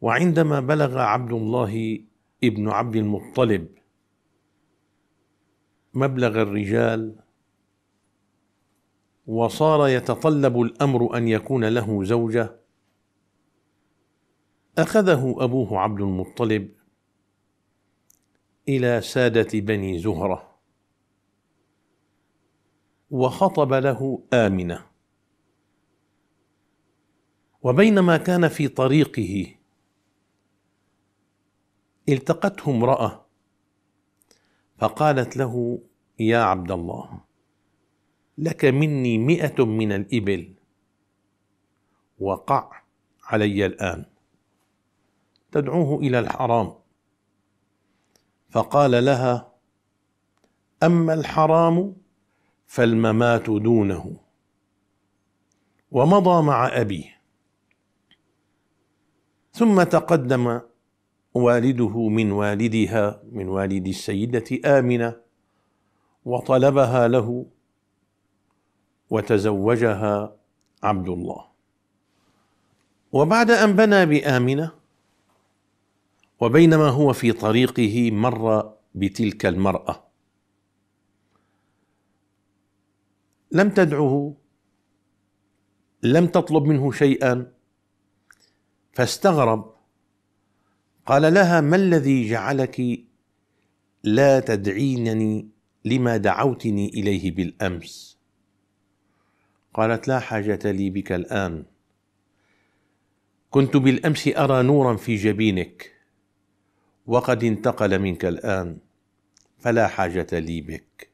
وعندما بلغ عبد الله ابن عبد المطلب مبلغ الرجال وصار يتطلب الامر ان يكون له زوجه اخذه ابوه عبد المطلب الى ساده بني زهره وخطب له امنه وبينما كان في طريقه التقته امراه فقالت له يا عبد الله لك مني مئة من الإبل وقع علي الآن تدعوه إلى الحرام فقال لها أما الحرام فالممات دونه ومضى مع أبيه ثم تقدم والده من والدها من والد السيدة آمنة وطلبها له وتزوجها عبد الله وبعد أن بنى بآمنة وبينما هو في طريقه مر بتلك المرأة لم تدعه لم تطلب منه شيئا فاستغرب قال لها ما الذي جعلك لا تدعينني لما دعوتني اليه بالامس قالت لا حاجه لي بك الان كنت بالامس ارى نورا في جبينك وقد انتقل منك الان فلا حاجه لي بك